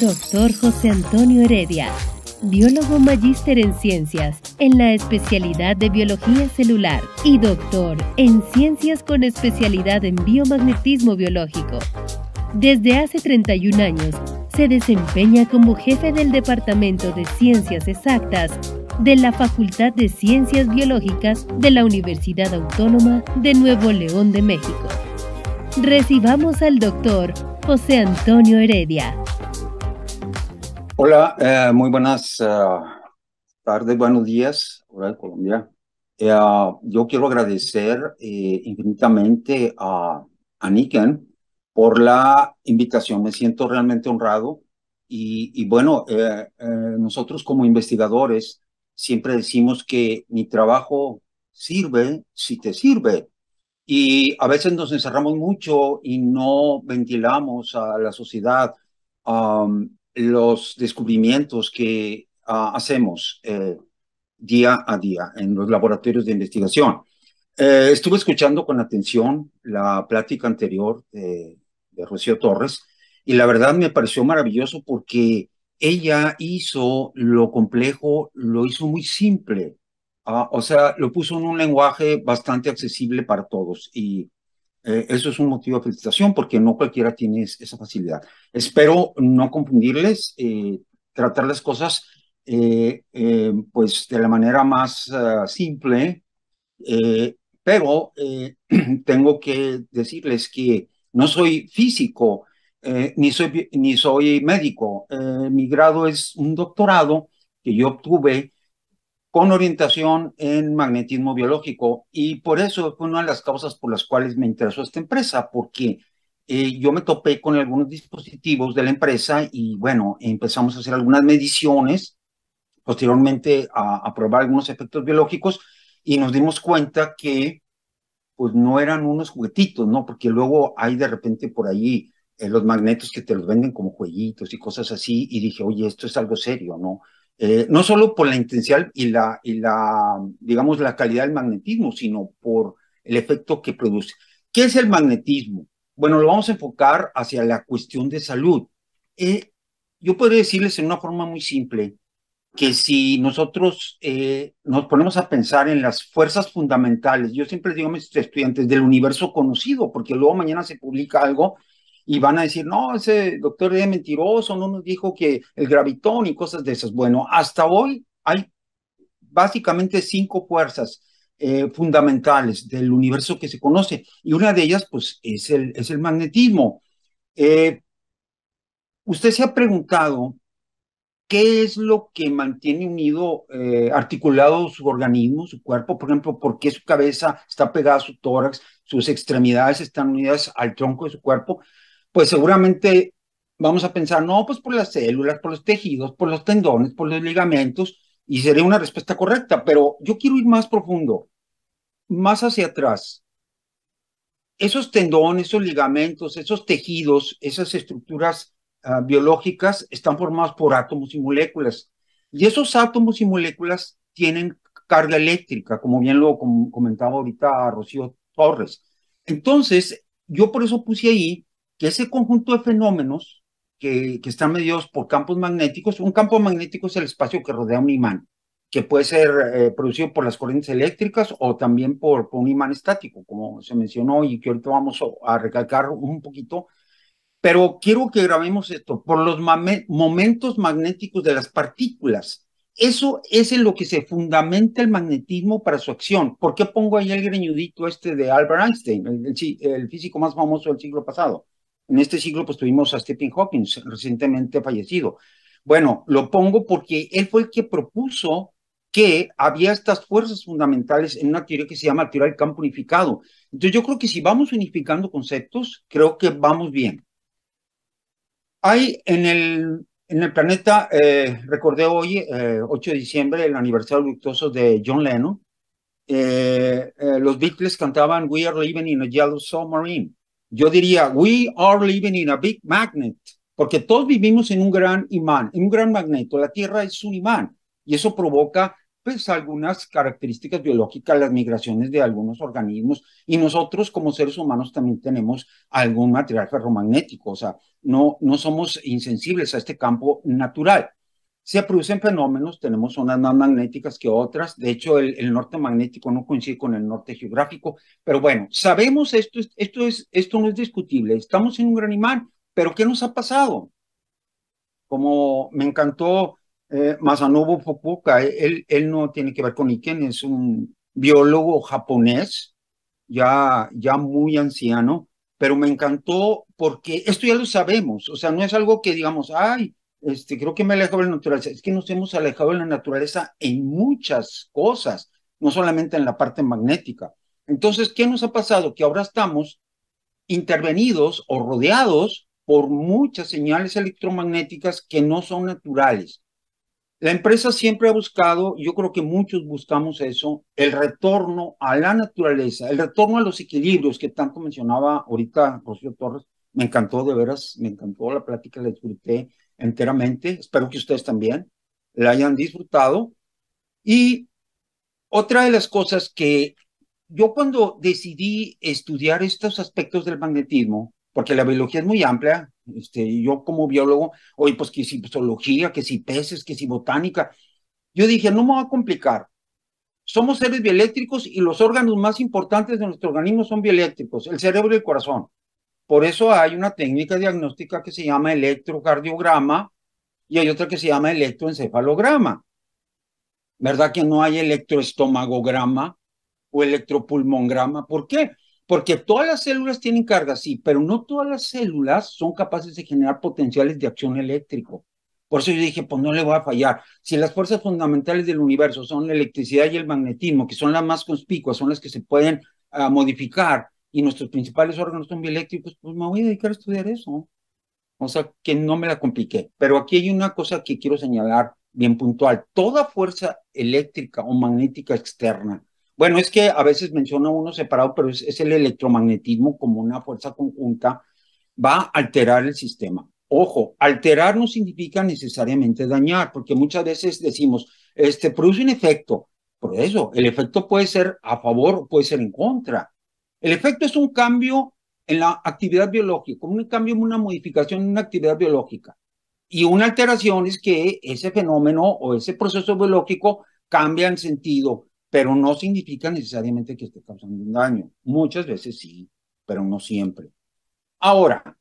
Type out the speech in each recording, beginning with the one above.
Doctor José Antonio Heredia, biólogo magíster en ciencias en la especialidad de biología celular y doctor en ciencias con especialidad en biomagnetismo biológico. Desde hace 31 años se desempeña como jefe del Departamento de Ciencias Exactas de la Facultad de Ciencias Biológicas de la Universidad Autónoma de Nuevo León de México. Recibamos al doctor José Antonio Heredia. Hola, eh, muy buenas eh, tardes, buenos días, Hola, Colombia. Eh, yo quiero agradecer infinitamente a, a por la invitación. Me siento realmente honrado. Y, bueno, nosotros como investigadores siempre decimos que mi trabajo sirve si te sirve. Y a veces nos encerramos mucho y no ventilamos a la sociedad los descubrimientos que ah, hacemos eh, día a día en los laboratorios de investigación. Eh, estuve escuchando con atención la plática anterior de, de Rocío Torres y la verdad me pareció maravilloso porque ella hizo lo complejo, lo hizo muy simple. Ah, o sea, lo puso en un lenguaje bastante accesible para todos y eh, eso es un motivo de felicitación porque no cualquiera tiene esa facilidad. Espero no confundirles, eh, tratar las cosas eh, eh, pues de la manera más ah, simple, pero tengo que decirles que no soy físico, ni, soy, ni soy médico. mi grado es un doctorado que yo obtuve con orientación en magnetismo biológico y por eso fue una de las causas por las cuales me interesó esta empresa, porque eh, yo me topé con algunos dispositivos de la empresa y bueno, empezamos a hacer algunas mediciones, posteriormente a, probar algunos efectos biológicos y nos dimos cuenta que pues no eran unos juguetitos, ¿no? Porque luego hay de repente por ahí eh, los magnetos que te los venden como jueguitos y cosas así y dije, oye, esto es algo serio, ¿no? Eh, no solo por la intensidad y la, digamos, la calidad del magnetismo, sino por el efecto que produce. ¿Qué es el magnetismo? Bueno, lo vamos a enfocar hacia la cuestión de salud. Eh, yo podría decirles en una forma muy simple que si nosotros eh, nos ponemos a pensar en las fuerzas fundamentales, yo siempre digo a mis estudiantes del universo conocido, porque luego mañana se publica algo y van a decir, no, ese doctor es mentiroso, no nos dijo que el gravitón y cosas de esas. Bueno, hasta hoy hay básicamente cinco fuerzas eh, fundamentales del universo que se conoce y una de ellas pues es el, es el magnetismo. Eh, usted se ha preguntado qué es lo que mantiene unido, eh, articulado su organismo, su cuerpo, por ejemplo, por qué su cabeza está pegada a su tórax, sus extremidades están unidas al tronco de su cuerpo pues seguramente vamos a pensar, no, pues por las células, por los tejidos, por los tendones, por los ligamentos, y sería una respuesta correcta, pero yo quiero ir más profundo, más hacia atrás. Esos tendones, esos ligamentos, esos tejidos, esas estructuras ah, biológicas están formadas por átomos y moléculas. Y esos átomos y moléculas tienen carga eléctrica, como bien lo comentaba ahorita Rocío Torres. Entonces, yo por eso puse ahí que ese conjunto de fenómenos que, que, están medidos por campos magnéticos, un campo magnético es el espacio que rodea un imán, que puede ser eh, producido por las corrientes eléctricas o también por, un imán estático, como se mencionó y que ahorita vamos a recalcar un poquito. Pero quiero que grabemos esto, por los momentos magnéticos de las partículas. Eso es en lo que se fundamenta el magnetismo para su acción. ¿Por qué pongo ahí el greñudito este de Albert Einstein, el físico más famoso del siglo pasado? En este siglo, pues tuvimos a Stephen Hawking, recientemente fallecido. Bueno, lo pongo porque él fue el que propuso que había estas fuerzas fundamentales en una teoría que se llama teoría del campo unificado. Entonces yo creo que si vamos unificando conceptos, creo que vamos bien. Hay en el, en el planeta, eh, recordé hoy, 8 eh, de diciembre, el aniversario luctuoso de John Lennon, eh, los Beatles cantaban We Are Living in a Yellow Submarine yo diría, we are living in a big magnet, porque todos vivimos en un gran imán, en un gran magneto. La Tierra es un imán y eso provoca pues algunas características biológicas, las migraciones de algunos organismos y nosotros como seres humanos también tenemos algún material ferromagnético, o sea, no, no somos insensibles a este campo natural se producen fenómenos, tenemos zonas más magnéticas que otras, de hecho el, norte magnético no coincide con el norte geográfico, pero bueno, sabemos esto, esto, es, esto no es discutible, estamos en un gran imán, pero ¿qué nos ha pasado? Como me encantó eh, Masanobu Fukuoka, él, él no tiene que ver con Iken, es un biólogo japonés, ya, ya muy anciano, pero me encantó porque esto ya lo sabemos, o sea, no es algo que digamos, ay, este, creo que me he alejado de la naturaleza. Es que nos hemos alejado de la naturaleza en muchas cosas, no solamente en la parte magnética. Entonces, ¿qué nos ha pasado? Que ahora estamos intervenidos o rodeados por muchas señales electromagnéticas que no son naturales. La empresa siempre ha buscado, yo creo que muchos buscamos eso, el retorno a la naturaleza, el retorno a los equilibrios que tanto mencionaba ahorita Rocío Torres. Me encantó, de veras, me encantó la plática, la disfruté enteramente. Espero que ustedes también la hayan disfrutado. Y otra de las cosas que yo cuando decidí estudiar estos aspectos del magnetismo, porque la biología es muy amplia, este, yo como biólogo, hoy pues que si zoología, que si peces, que si botánica, yo dije, no me va a complicar. Somos seres bioeléctricos y los órganos más importantes de nuestro organismo son bioeléctricos, el cerebro y el corazón. Por eso hay una técnica diagnóstica que se llama electrocardiograma y hay otra que se llama electroencefalograma. ¿Verdad que no hay electroestomagograma o electropulmongrama? ¿Por qué? Porque todas las células tienen carga, sí, pero no todas las células son capaces de generar potenciales de acción eléctrico. Por eso yo dije, pues no le voy a fallar. Si las fuerzas fundamentales del universo son la electricidad y el magnetismo, que son las más conspicuas, son las que se pueden ah, modificar, y nuestros principales órganos son bioeléctricos, pues me voy a dedicar a estudiar eso. O sea, que no me la compliqué. Pero aquí hay una cosa que quiero señalar bien puntual. Toda fuerza eléctrica o magnética externa, bueno, es que a veces menciona uno separado, pero es, el electromagnetismo como una fuerza conjunta, va a alterar el sistema. Ojo, alterar no significa necesariamente dañar, porque muchas veces decimos, este produce un efecto. Por eso, el efecto puede ser a favor o puede ser en contra. El efecto es un cambio en la actividad biológica, como un cambio, una modificación en una actividad biológica. Y una alteración es que ese fenómeno o ese proceso biológico cambia en sentido, pero no significa necesariamente que esté causando un daño. Muchas veces sí, pero no siempre. Ahora,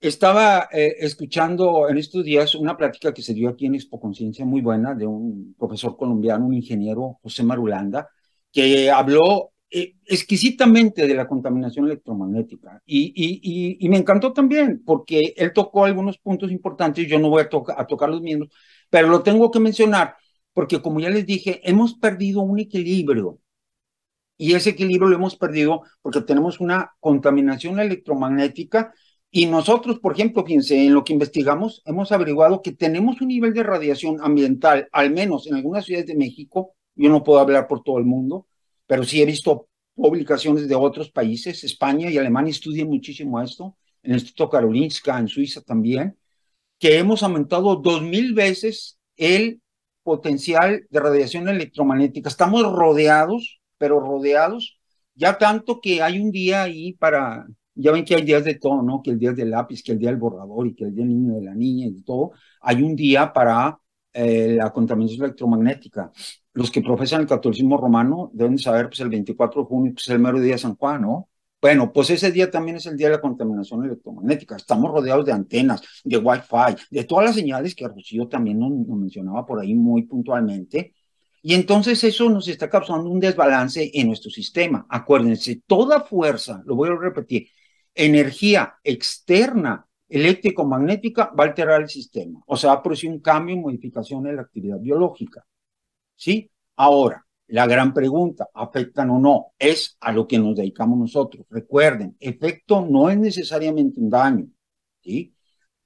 estaba eh, escuchando en estos días una plática que se dio aquí en Expo Conciencia muy buena de un profesor colombiano, un ingeniero, José Marulanda, que habló eh, exquisitamente de la contaminación electromagnética. Y, me encantó también, porque él tocó algunos puntos importantes, yo no voy a, a tocar los mismos, pero lo tengo que mencionar, porque como ya les dije, hemos perdido un equilibrio. Y ese equilibrio lo hemos perdido porque tenemos una contaminación electromagnética y nosotros, por ejemplo, fíjense, en lo que investigamos, hemos averiguado que tenemos un nivel de radiación ambiental, al menos en algunas ciudades de México, yo no puedo hablar por todo el mundo, pero sí he visto publicaciones de otros países. España y Alemania estudian muchísimo esto, en el Instituto Karolinska, en Suiza también, que hemos aumentado dos mil veces el potencial de radiación electromagnética. Estamos rodeados, pero rodeados, ya tanto que hay un día ahí para, ya ven que hay días de todo, ¿no? Que el día del lápiz, que el día del borrador y que el día del niño de la niña y todo. Hay un día para eh, la contaminación electromagnética. Los que profesan el catolicismo romano deben saber, pues el 24 de junio, pues, es el mero día de San Juan, ¿no? Bueno, pues ese día también es el día de la contaminación electromagnética. Estamos rodeados de antenas, de wifi, de todas las señales que Rocío también nos, nos mencionaba por ahí muy puntualmente. Y entonces eso nos está causando un desbalance en nuestro sistema. Acuérdense, toda fuerza, lo voy a repetir, energía externa eléctrico-magnética va a alterar el sistema, o sea, va a producir un cambio y modificación en la actividad biológica. ¿Sí? Ahora, la gran pregunta, ¿afectan o no? Es a lo que nos dedicamos nosotros. Recuerden, efecto no es necesariamente un daño. ¿sí?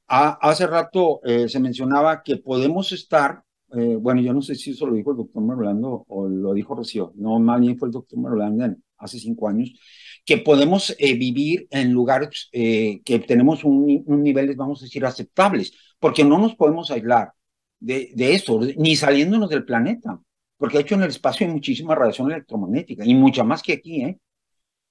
hace rato eh, se mencionaba que podemos estar, eh, bueno, yo no sé si eso lo dijo el doctor Merolando o lo dijo Rocío, no, más bien fue el doctor Merolando hace cinco años, que podemos eh, vivir en lugares eh, que tenemos un, niveles, vamos a decir, aceptables, porque no nos podemos aislar de, eso, ni saliéndonos del planeta, porque de hecho en el espacio hay muchísima radiación electromagnética y mucha más que aquí, ¿eh?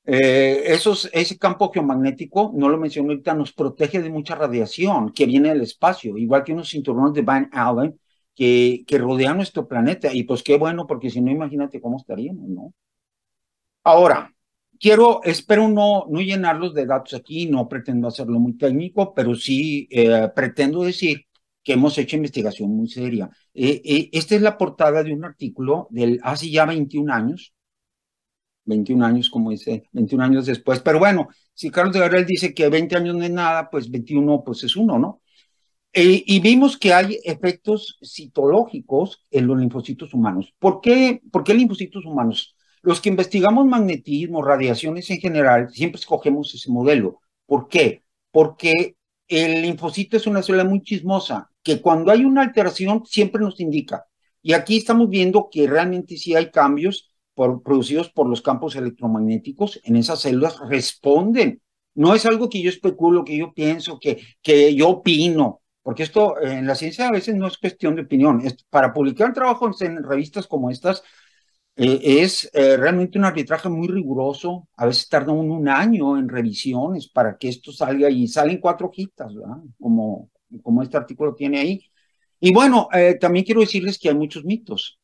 eh ese campo geomagnético, no lo mencioné ahorita, nos protege de mucha radiación que viene del espacio, igual que unos cinturones de Van Allen que, que rodean nuestro planeta. Y pues qué bueno, porque si no, imagínate cómo estaríamos, ¿no? Ahora, quiero, espero no, no llenarlos de datos aquí, no pretendo hacerlo muy técnico, pero sí eh, pretendo decir que hemos hecho investigación muy seria. Eh, eh, esta es la portada de un artículo del hace ya 21 años, 21 años como dice, 21 años después, pero bueno, si Carlos de Gabriel dice que 20 años no es nada, pues 21 pues es uno, ¿no? y vimos que hay efectos citológicos en los linfocitos humanos. ¿Por qué, ¿Por qué linfocitos humanos? Los que investigamos magnetismo, radiaciones en general, siempre escogemos ese modelo. ¿Por qué? Porque el linfocito es una célula muy chismosa, que cuando hay una alteración siempre nos indica. Y aquí estamos viendo que realmente sí hay cambios producidos por los campos electromagnéticos en esas células, responden. No es algo que yo especulo, que yo pienso, que, que yo opino, porque esto en la ciencia a veces no es cuestión de opinión. para publicar trabajos en revistas como estas, eh, es eh, realmente un arbitraje muy riguroso. A veces tarda un, un año en revisiones para que esto salga y salen cuatro hojitas, ¿verdad? Como, como este artículo tiene ahí. Y bueno, eh, también quiero decirles que hay muchos mitos.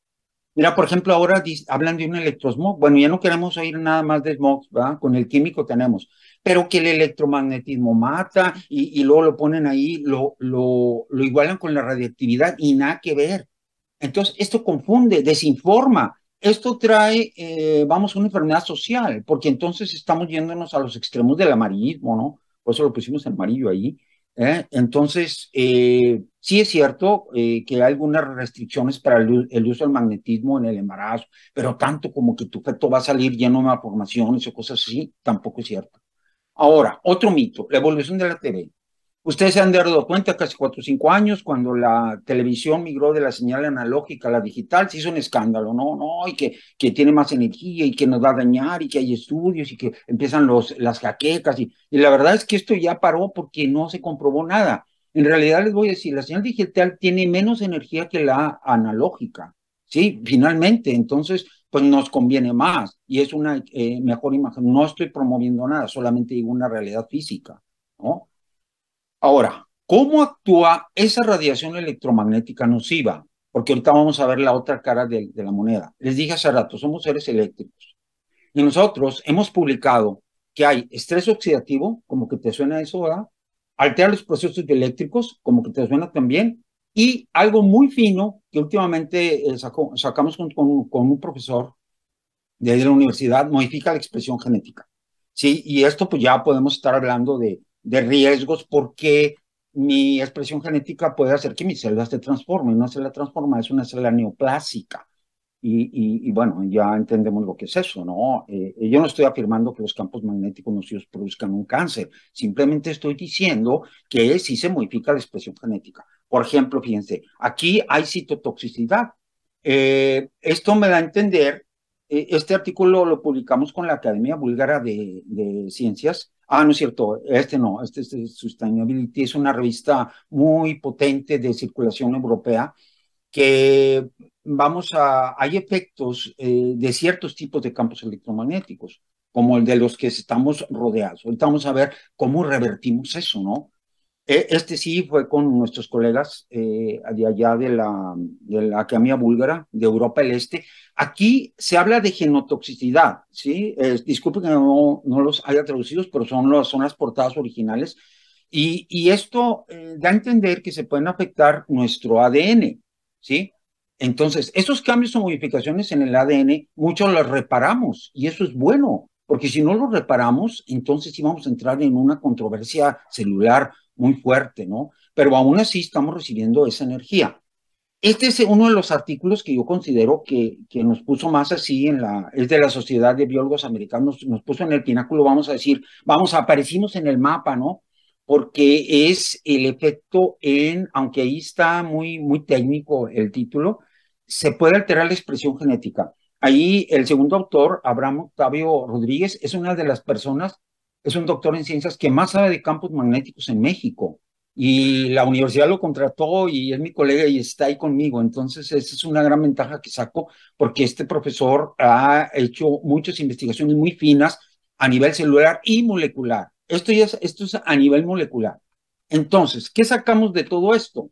Mira, por ejemplo, ahora hablan de un electrosmog. Bueno, ya no queremos oír nada más de smog, ¿verdad? Con el químico tenemos. Pero que el electromagnetismo mata y, y luego lo ponen ahí, lo, lo, lo igualan con la radiactividad y nada que ver. Entonces, esto confunde, desinforma esto trae, eh, vamos, una enfermedad social, porque entonces estamos yéndonos a los extremos del amarillismo, ¿no? Por eso lo pusimos en amarillo ahí. ¿eh? Entonces, eh, sí es cierto que hay algunas restricciones para el, uso del magnetismo en el embarazo, pero tanto como que tu feto va a salir lleno de malformaciones o cosas así, tampoco es cierto. Ahora, otro mito, la evolución de la TV. Ustedes se han dado cuenta casi cuatro o cinco años, cuando la televisión migró de la señal analógica a la digital, se hizo un escándalo, ¿no? No, y que, que tiene más energía y que nos va a dañar y que hay estudios y que empiezan los, las jaquecas. Y, la verdad es que esto ya paró porque no se comprobó nada. En realidad les voy a decir, la señal digital tiene menos energía que la analógica, ¿sí? Finalmente, entonces, pues nos conviene más y es una eh, mejor imagen. No estoy promoviendo nada, solamente digo una realidad física, ¿no? Ahora, ¿cómo actúa esa radiación electromagnética nociva? Porque ahorita vamos a ver la otra cara de, la moneda. Les dije hace rato, somos seres eléctricos. Y nosotros hemos publicado que hay estrés oxidativo, como que te suena eso, ¿verdad? Altera los procesos eléctricos, como que te suena también. Y algo muy fino que últimamente eh, sacamos con, un profesor de la universidad, modifica la expresión genética. Sí, y esto pues ya podemos estar hablando de de riesgos porque mi expresión genética puede hacer que mis célula se transformen. Una célula transforma es una célula neoplásica. Y, y, bueno, ya entendemos lo que es eso, ¿no? Eh, eh, yo no estoy afirmando que los campos magnéticos nocivos produzcan un cáncer, simplemente estoy diciendo que sí se modifica la expresión genética. Por ejemplo, fíjense, aquí hay citotoxicidad. Eh, esto me da a entender, este artículo lo publicamos con la Academia Búlgara de, de Ciencias Ah, no es cierto, este no, este, es Sustainability es una revista muy potente de circulación europea que vamos a, hay efectos eh, de ciertos tipos de campos electromagnéticos, como el de los que estamos rodeados. Ahorita vamos a ver cómo revertimos eso, ¿no? Eh, este sí fue con nuestros colegas eh, de allá de la, de la Academia Búlgara, de Europa del Este. Aquí se habla de genotoxicidad, ¿sí? Eh, disculpen que no, no, los haya traducidos, pero son, los, son las portadas originales. Y, y esto da a entender que se pueden afectar nuestro ADN, ¿sí? Entonces, esos cambios o modificaciones en el ADN, muchos los reparamos y eso es bueno, porque si no los reparamos, entonces sí vamos a entrar en una controversia celular muy fuerte, ¿no? Pero aún así estamos recibiendo esa energía. Este es uno de los artículos que yo considero que, que nos puso más así en la, es de la Sociedad de Biólogos Americanos, nos puso en el pináculo, vamos a decir, vamos, aparecimos en el mapa, ¿no? Porque es el efecto en, aunque ahí está muy, muy técnico el título, se puede alterar la expresión genética. Ahí el segundo autor, Abraham Octavio Rodríguez, es una de las personas es un doctor en ciencias que más sabe de campos magnéticos en México. Y la universidad lo contrató y es mi colega y está ahí conmigo. Entonces, esa es una gran ventaja que saco porque este profesor ha hecho muchas investigaciones muy finas a nivel celular y molecular. Esto, es, esto es a nivel molecular. Entonces, ¿qué sacamos de todo esto?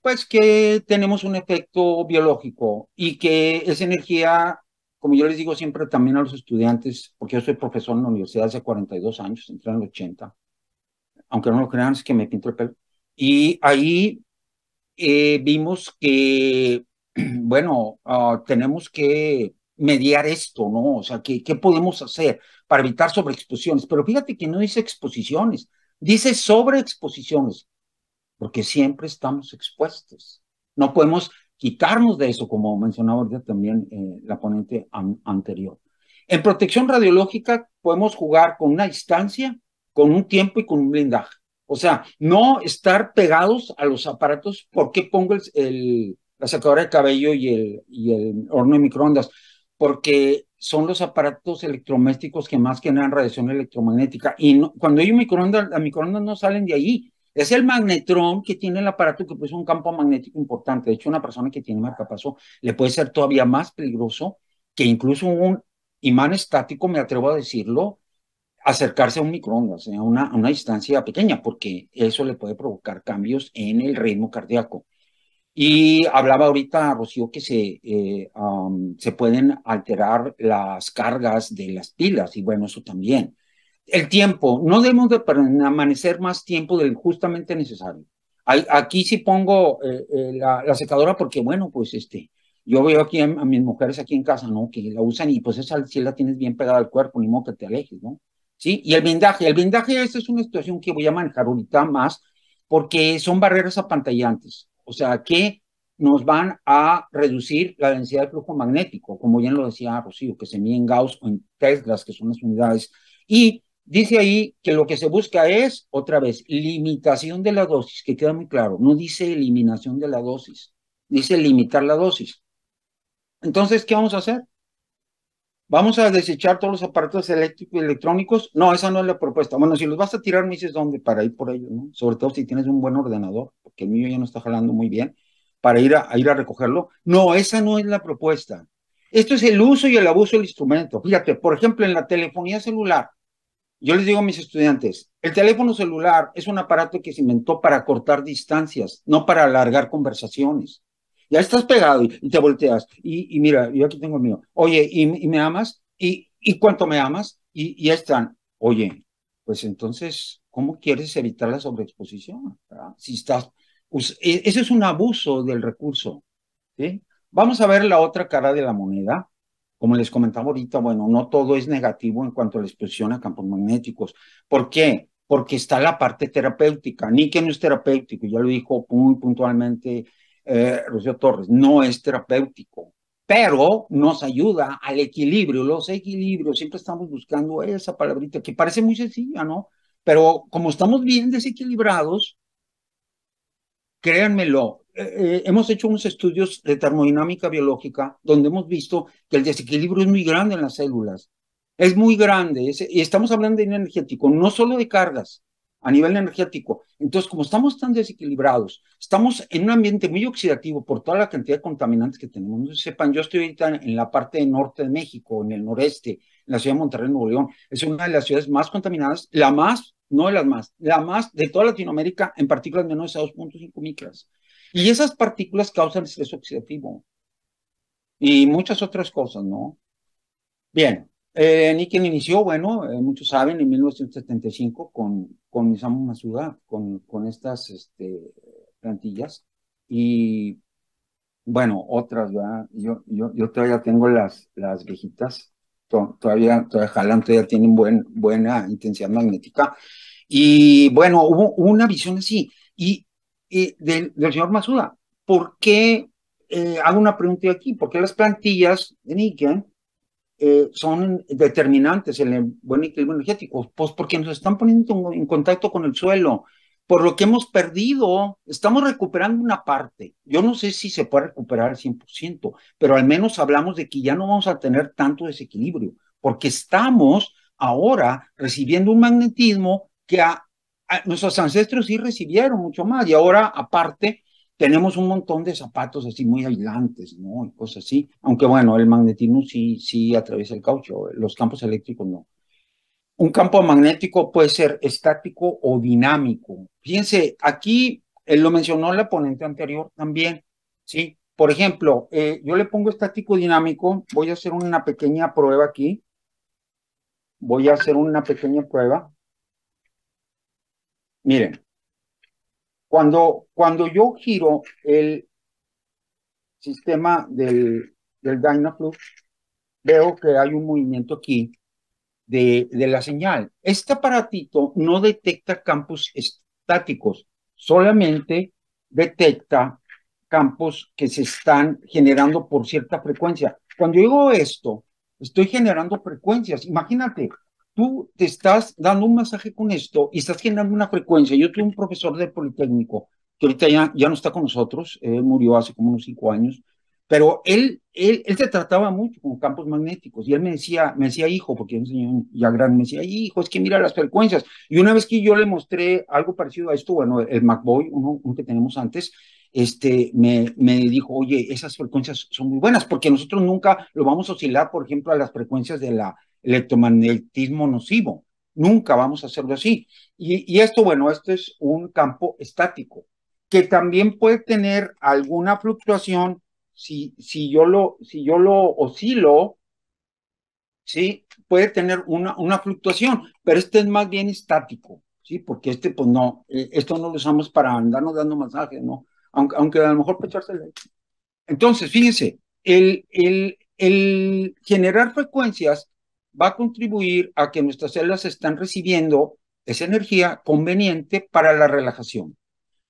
Pues que tenemos un efecto biológico y que esa energía como yo les digo siempre también a los estudiantes, porque yo soy profesor en la universidad hace 42 años, entré en el 80, aunque no lo crean, es que me pinté el pelo. Y ahí eh, vimos que, bueno, ah, tenemos que mediar esto, ¿no? O sea, ¿qué podemos hacer para evitar sobreexposiciones? Pero fíjate que no dice exposiciones, dice sobreexposiciones, porque siempre estamos expuestos. No podemos quitarnos de eso, como mencionaba ahorita también eh, la ponente anterior. En protección radiológica podemos jugar con una distancia, con un tiempo y con un blindaje. O sea, no estar pegados a los aparatos. ¿Por qué pongo el, la sacadora de cabello y el, y el horno de microondas? Porque son los aparatos electromésticos que más generan radiación electromagnética. Y cuando hay un microondas, las microondas no salen de allí, es el magnetrón que tiene el aparato que produce un campo magnético importante. De hecho, una persona que tiene marcapaso le puede ser todavía más peligroso que incluso un imán estático, me atrevo a decirlo, acercarse a un microondas, a una, distancia pequeña, porque eso le puede provocar cambios en el ritmo cardíaco. Y hablaba ahorita, Rocío, que se, eh, se pueden alterar las cargas de las pilas, y bueno, eso también. El tiempo, no debemos de permanecer más tiempo del justamente necesario. Aquí sí pongo eh, eh, la, secadora porque, bueno, pues este, yo veo aquí a, mis mujeres aquí en casa, ¿no? Que la usan y pues esa si la tienes bien pegada al cuerpo, ni modo que te alejes, ¿no? Sí, y el blindaje, el blindaje, esta es una situación que voy a manejar ahorita más porque son barreras apantallantes, o sea, que nos van a reducir la densidad del flujo magnético, como ya lo decía Rocío, que se mide en Gauss o en Teslas, que son las unidades, y Dice ahí que lo que se busca es, otra vez, limitación de la dosis, que queda muy claro, no dice eliminación de la dosis, dice limitar la dosis. Entonces, ¿qué vamos a hacer? ¿Vamos a desechar todos los aparatos eléctricos y electrónicos? No, esa no es la propuesta. Bueno, si los vas a tirar, me dices dónde para ir por ellos, ¿no? Sobre todo si tienes un buen ordenador, porque el mío ya no está jalando muy bien, para ir a, ir a recogerlo. No, esa no es la propuesta. Esto es el uso y el abuso del instrumento. Fíjate, por ejemplo, en la telefonía celular, yo les digo a mis estudiantes, el teléfono celular es un aparato que se inventó para cortar distancias, no para alargar conversaciones. Ya estás pegado y, te volteas. Y, mira, yo aquí tengo el mío. Oye, ¿y, me amas? ¿Y, cuánto me amas? Y, ya están. Oye, pues entonces, ¿cómo quieres evitar la sobreexposición? Si estás, pues, e, ese es un abuso del recurso. Vamos a ver la otra cara de la moneda, como les comentaba ahorita, bueno, no todo es negativo en cuanto a la expresión a campos magnéticos. ¿Por qué? Porque está la parte terapéutica. Ni que no es terapéutico, ya lo dijo muy puntualmente eh, Rocío Torres, no es terapéutico, pero nos ayuda al equilibrio, los equilibrios. Siempre estamos buscando esa palabrita que parece muy sencilla, ¿no? Pero como estamos bien desequilibrados, créanmelo, eh, eh, hemos hecho unos estudios de termodinámica biológica donde hemos visto que el desequilibrio es muy grande en las células. Es muy grande, y estamos hablando de energético, no solo de cargas, a nivel energético. Entonces, como estamos tan desequilibrados, estamos en un ambiente muy oxidativo por toda la cantidad de contaminantes que tenemos. No sepan, yo estoy ahorita en la parte norte de México, en el noreste, en la ciudad de Monterrey, Nuevo León. Es una de las ciudades más contaminadas, la más, no de las más, la más de toda Latinoamérica, en partículas menos a 2.5 micras. Y esas partículas causan estrés oxidativo. Y muchas otras cosas, ¿no? Bien, eh, Niken inició, bueno, eh, muchos saben, en 1975 con, con Isamu Masuda, con, con estas este, plantillas. Y bueno, otras, ¿verdad? Yo, yo, yo todavía tengo las, las viejitas, todavía, todavía jalan, todavía tienen buen, buena intensidad magnética. Y bueno, hubo, hubo una visión así. Y del, señor Masuda. ¿Por qué? Eh, hago una pregunta aquí. ¿Por qué las plantillas de Nikkei eh, son determinantes en el buen equilibrio energético? Pues porque nos están poniendo en contacto con el suelo. Por lo que hemos perdido, estamos recuperando una parte. Yo no sé si se puede recuperar al 100%, pero al menos hablamos de que ya no vamos a tener tanto desequilibrio, porque estamos ahora recibiendo un magnetismo que ha nuestros ancestros sí recibieron mucho más y ahora aparte tenemos un montón de zapatos así muy aislantes, ¿no? Y cosas así, aunque bueno, el magnetismo sí, sí atraviesa el caucho, los campos eléctricos no. Un campo magnético puede ser estático o dinámico. Fíjense, aquí eh, lo mencionó la ponente anterior también, ¿sí? Por ejemplo, eh, yo le pongo estático dinámico, voy a hacer una pequeña prueba aquí, voy a hacer una pequeña prueba. Miren, cuando, cuando yo giro el sistema del, del Dynaflux, veo que hay un movimiento aquí de, la señal. Este aparatito no detecta campos estáticos, solamente detecta campos que se están generando por cierta frecuencia. Cuando digo esto, estoy generando frecuencias. Imagínate, tú te estás dando un masaje con esto y estás generando una frecuencia. Yo tuve un profesor del Politécnico, que ahorita ya, ya no está con nosotros, murió hace como unos cinco años, pero él, él, él se trataba mucho con campos magnéticos y él me decía, me decía hijo, porque un señor ya grande me decía, hijo, es que mira las frecuencias. Y una vez que yo le mostré algo parecido a esto, bueno, el MacBoy, uno, uno que tenemos antes, este, me, me, dijo, oye, esas frecuencias son muy buenas, porque nosotros nunca lo vamos a oscilar, por ejemplo, a las frecuencias de la, electromagnetismo nocivo. Nunca vamos a hacerlo así. Y, esto, bueno, esto es un campo estático, que también puede tener alguna fluctuación si, si, yo, lo, si yo lo oscilo, ¿sí? Puede tener una, una fluctuación, pero este es más bien estático, ¿sí? Porque este, pues no, e, esto no lo usamos para andarnos dando masajes, ¿no? Aunque, a lo mejor la... Entonces, fíjense, el, el, el generar frecuencias va a contribuir a que nuestras células están recibiendo esa energía conveniente para la relajación.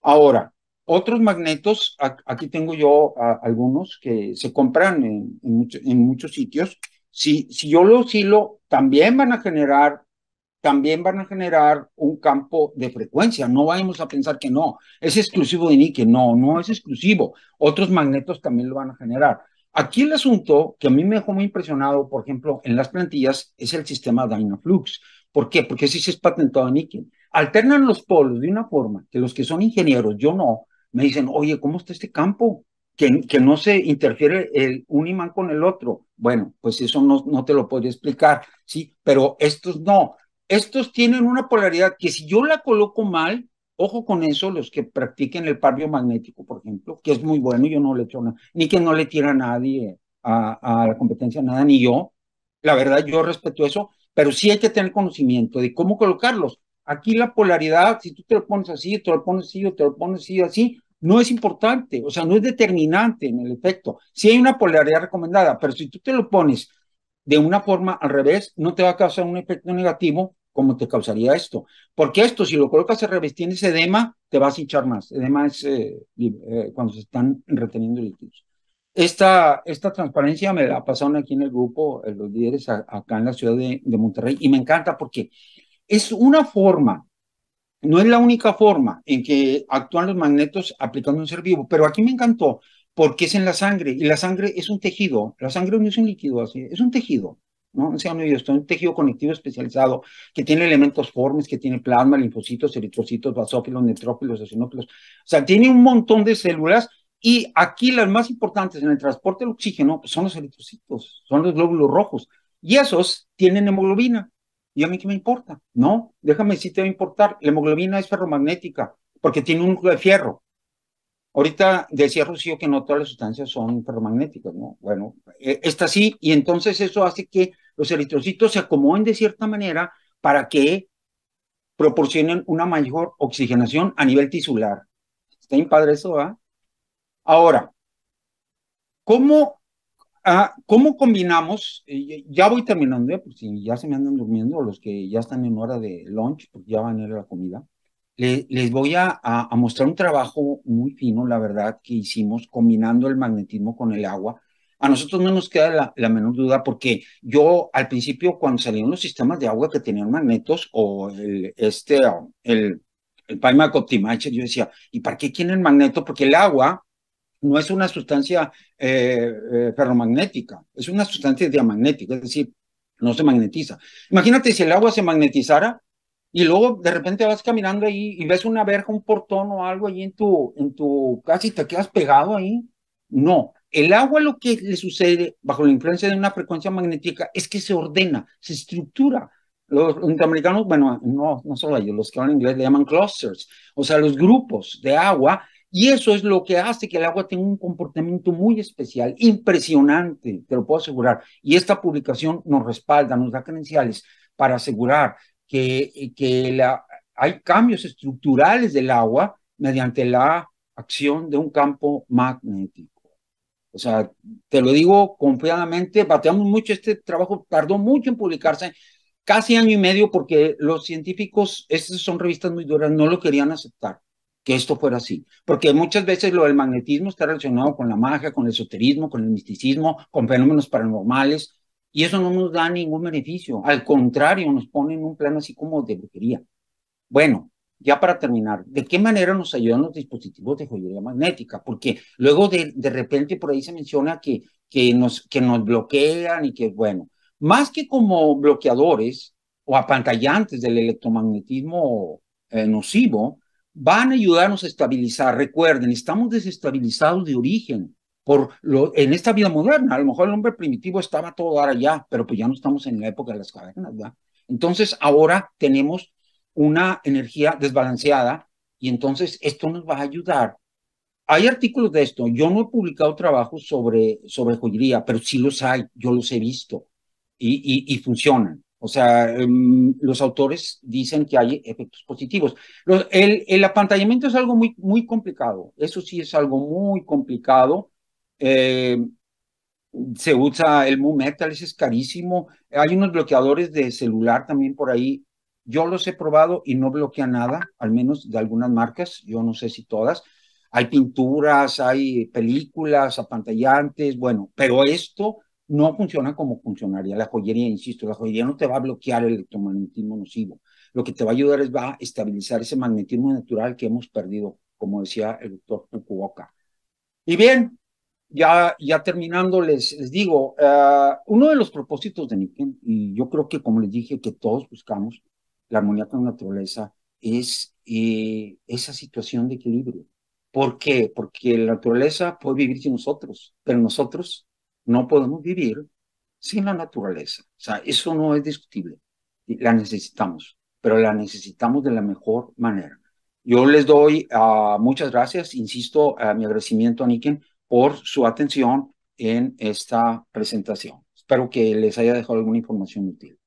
Ahora, otros magnetos, aquí tengo yo algunos que se compran en, muchos sitios, si, si yo los hilo, también van a generar también van a generar un campo de frecuencia. No vayamos a pensar que no, es exclusivo de Nike. No, no es exclusivo. Otros magnetos también lo van a generar. Aquí el asunto que a mí me dejó muy impresionado, por ejemplo, en las plantillas, es el sistema Dynaflux. ¿Por qué? Porque sí es patentado a níquel. Alternan los polos de una forma que los que son ingenieros, yo no, me dicen, oye, ¿cómo está este campo? Que, que no se interfiere el, un imán con el otro. Bueno, pues eso no, no te lo podría explicar, ¿sí? Pero estos no. Estos tienen una polaridad que si yo la coloco mal, Ojo con eso, los que practiquen el par magnético, por ejemplo, que es muy bueno, yo no le echo nada, ni que no le tira a nadie a, la competencia, nada, ni yo. La verdad, yo respeto eso, pero sí hay que tener conocimiento de cómo colocarlos. Aquí la polaridad, si tú te lo pones así, te lo pones así, o te lo pones así, así, no es importante, o sea, no es determinante en el efecto. Sí hay una polaridad recomendada, pero si tú te lo pones de una forma al revés, no te va a causar un efecto negativo ¿Cómo te causaría esto. Porque esto, si lo colocas al revés, ese edema, te vas a hinchar más. Edema es eh, eh, cuando se están reteniendo líquidos. Esta, esta transparencia me la pasaron aquí en el grupo, eh, los líderes acá en la ciudad de, de Monterrey, y me encanta porque es una forma, no es la única forma en que actúan los magnetos aplicando un ser vivo, pero aquí me encantó porque es en la sangre, y la sangre es un tejido, la sangre no es un líquido así, es un tejido. ¿no? Un esto es un tejido conectivo especializado que tiene elementos formes, que tiene plasma, linfocitos, eritrocitos, basófilos, neutrófilos, eosinófilos. O sea, tiene un montón de células y aquí las más importantes en el transporte del oxígeno pues, son los eritrocitos, son los glóbulos rojos. Y esos tienen hemoglobina. ¿Y a mí qué me importa? No, déjame si te va a importar. La hemoglobina es ferromagnética porque tiene un núcleo de fierro. Ahorita decía Rocío que no todas las sustancias son ferromagnéticas, ¿no? Bueno, e, esta sí, y entonces eso hace que los eritrocitos se acomodan de cierta manera para que proporcionen una mayor oxigenación a nivel tisular. Está bien padre eso, ¿ah? ¿eh? Ahora, ¿cómo, ah, ahora cómo cómo combinamos? Eh, ya voy terminando, eh, por si ya se me andan durmiendo, los que ya están en hora de lunch, porque ya van a ir a la comida. les voy a mostrar un trabajo muy fino, la verdad, que hicimos combinando el magnetismo con el agua a nosotros no nos queda la, menor duda porque yo al principio cuando salieron los sistemas de agua que tenían magnetos o el, este, el, el yo decía, ¿y para qué tienen el magneto? Porque el agua no es una sustancia eh, eh, ferromagnética, es una sustancia diamagnética, es decir, no se magnetiza. Imagínate si el agua se magnetizara y luego de repente vas caminando ahí y ves una verja, un portón o algo ahí en tu, en tu casa y te quedas pegado ahí. No, el agua lo que le sucede bajo la influencia de una frecuencia magnética es que se ordena, se estructura. Los norteamericanos, bueno, no, no solo ellos, los que hablan inglés le llaman clusters, o sea, los grupos de agua, y eso es lo que hace que el agua tenga un comportamiento muy especial, impresionante, te lo puedo asegurar. Y esta publicación nos respalda, nos da credenciales para asegurar que, que la, hay cambios estructurales del agua mediante la acción de un campo magnético. O sea, te lo digo confiadamente, bateamos mucho, este trabajo tardó mucho en publicarse, casi año y medio, porque los científicos, estas son revistas muy duras, no lo querían aceptar que esto fuera así, porque muchas veces lo del magnetismo está relacionado con la magia, con el esoterismo, con el misticismo, con fenómenos paranormales, y eso no nos da ningún beneficio, al contrario, nos pone en un plano así como de brujería. Bueno, ya para terminar, ¿de qué manera nos ayudan los dispositivos de joyería magnética? Porque luego de, de repente por ahí se menciona que, que, nos, que nos bloquean y que, bueno, más que como bloqueadores o apantallantes del electromagnetismo eh, nocivo, van a ayudarnos a estabilizar. Recuerden, estamos desestabilizados de origen. Por lo, en esta vida moderna, a lo mejor el hombre primitivo estaba todo ahora allá, pero pues ya no estamos en la época de las cavernas, ¿verdad? Entonces ahora tenemos una energía desbalanceada y entonces esto nos va a ayudar. Hay artículos de esto. Yo no he publicado trabajos sobre, sobre joyería, pero sí los hay, yo los he visto y, y, funcionan. O sea, em, los autores dicen que hay efectos positivos. el, el, apantallamiento es algo muy, muy complicado. Eso sí es algo muy complicado. Eh, se usa el Mu Metal, es carísimo. Hay unos bloqueadores de celular también por ahí yo los he probado y no bloquea nada, al menos de algunas marcas, yo no sé si todas. Hay pinturas, hay películas, apantallantes, bueno, pero esto no funciona como funcionaría la joyería, insisto, la joyería no te va a bloquear el electromagnetismo nocivo. Lo que te va a ayudar es va a estabilizar ese magnetismo natural que hemos perdido, como decía el doctor Fukuoka. Y bien, ya, ya terminando, les, les digo, eh, uno de los propósitos de Nikken, y yo creo que como les dije, que todos buscamos, la armonía con la naturaleza es eh, esa situación de equilibrio. ¿Por qué? Porque la naturaleza puede vivir sin nosotros, pero nosotros no podemos vivir sin la naturaleza. O sea, eso no es discutible. La necesitamos, pero la necesitamos de la mejor manera. Yo les doy ah, muchas gracias, insisto, a mi agradecimiento a Niken por su atención en esta presentación. Espero que les haya dejado alguna información útil.